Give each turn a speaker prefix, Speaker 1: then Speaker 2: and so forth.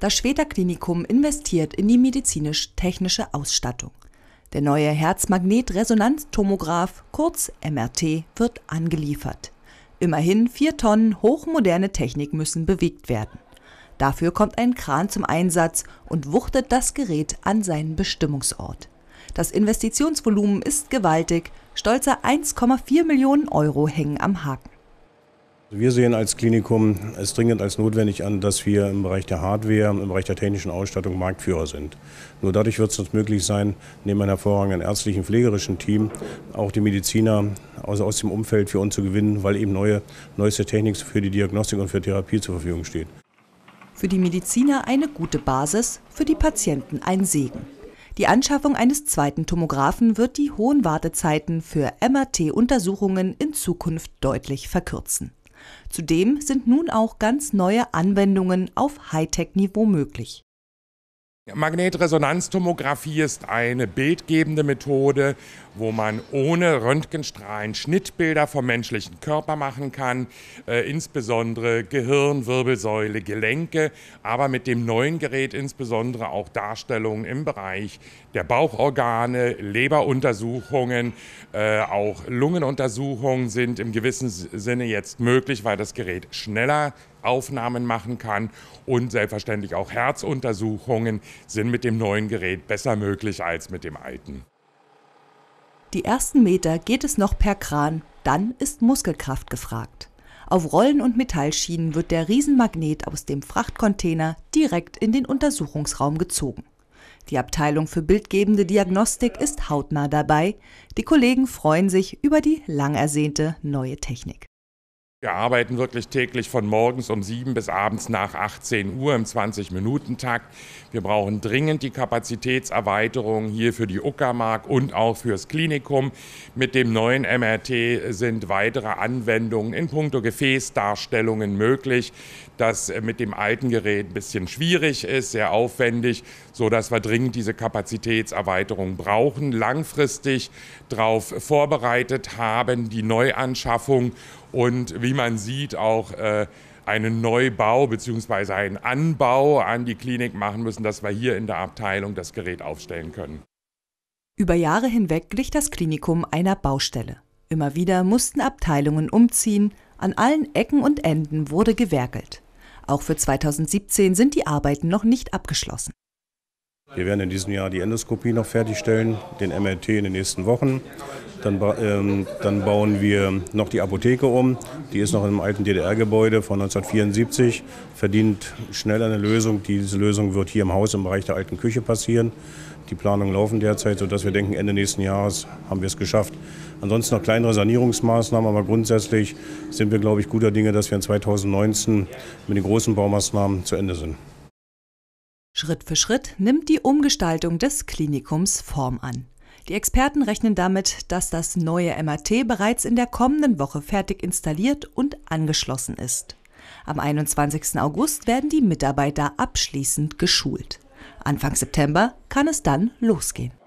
Speaker 1: Das Schweder Klinikum investiert in die medizinisch-technische Ausstattung. Der neue Herzmagnetresonanztomograph, kurz MRT, wird angeliefert. Immerhin vier Tonnen hochmoderne Technik müssen bewegt werden. Dafür kommt ein Kran zum Einsatz und wuchtet das Gerät an seinen Bestimmungsort. Das Investitionsvolumen ist gewaltig, stolze 1,4 Millionen Euro hängen am Haken.
Speaker 2: Also wir sehen als Klinikum es dringend als notwendig an, dass wir im Bereich der Hardware, im Bereich der technischen Ausstattung Marktführer sind. Nur dadurch wird es uns möglich sein, neben einem hervorragenden ärztlichen, pflegerischen Team auch die Mediziner aus, aus dem Umfeld für uns zu gewinnen, weil eben neue, neueste Technik für die Diagnostik und für Therapie zur Verfügung steht.
Speaker 1: Für die Mediziner eine gute Basis, für die Patienten ein Segen. Die Anschaffung eines zweiten Tomographen wird die hohen Wartezeiten für MRT-Untersuchungen in Zukunft deutlich verkürzen. Zudem sind nun auch ganz neue Anwendungen auf Hightech-Niveau möglich.
Speaker 3: Magnetresonanztomographie ist eine bildgebende Methode, wo man ohne Röntgenstrahlen Schnittbilder vom menschlichen Körper machen kann, äh, insbesondere Gehirn, Wirbelsäule, Gelenke, aber mit dem neuen Gerät insbesondere auch Darstellungen im Bereich der Bauchorgane, Leberuntersuchungen, äh, auch Lungenuntersuchungen sind im gewissen Sinne jetzt möglich, weil das Gerät schneller Aufnahmen machen kann und selbstverständlich auch Herzuntersuchungen sind mit dem neuen Gerät besser möglich als mit dem alten.
Speaker 1: Die ersten Meter geht es noch per Kran, dann ist Muskelkraft gefragt. Auf Rollen und Metallschienen wird der Riesenmagnet aus dem Frachtcontainer direkt in den Untersuchungsraum gezogen. Die Abteilung für bildgebende Diagnostik ist hautnah dabei. Die Kollegen freuen sich über die lang ersehnte neue Technik.
Speaker 3: Wir arbeiten wirklich täglich von morgens um 7 bis abends nach 18 Uhr im 20-Minuten-Takt. Wir brauchen dringend die Kapazitätserweiterung hier für die Uckermark und auch fürs Klinikum. Mit dem neuen MRT sind weitere Anwendungen in puncto Gefäßdarstellungen möglich, das äh, mit dem alten Gerät ein bisschen schwierig ist, sehr aufwendig, sodass wir dringend diese Kapazitätserweiterung brauchen, langfristig darauf vorbereitet haben, die Neuanschaffung und wie wie man sieht, auch äh, einen Neubau bzw. einen Anbau an die Klinik machen müssen, dass wir hier in der Abteilung das Gerät aufstellen können.
Speaker 1: Über Jahre hinweg glich das Klinikum einer Baustelle. Immer wieder mussten Abteilungen umziehen, an allen Ecken und Enden wurde gewerkelt. Auch für 2017 sind die Arbeiten noch nicht abgeschlossen.
Speaker 2: Wir werden in diesem Jahr die Endoskopie noch fertigstellen, den MRT in den nächsten Wochen. Dann, ähm, dann, bauen wir noch die Apotheke um. Die ist noch im alten DDR-Gebäude von 1974. Verdient schnell eine Lösung. Diese Lösung wird hier im Haus im Bereich der alten Küche passieren. Die Planungen laufen derzeit, sodass wir denken, Ende nächsten Jahres haben wir es geschafft. Ansonsten noch kleinere Sanierungsmaßnahmen, aber grundsätzlich sind wir, glaube ich, guter Dinge, dass wir in 2019 mit den großen Baumaßnahmen zu Ende sind.
Speaker 1: Schritt für Schritt nimmt die Umgestaltung des Klinikums Form an. Die Experten rechnen damit, dass das neue MAT bereits in der kommenden Woche fertig installiert und angeschlossen ist. Am 21. August werden die Mitarbeiter abschließend geschult. Anfang September kann es dann losgehen.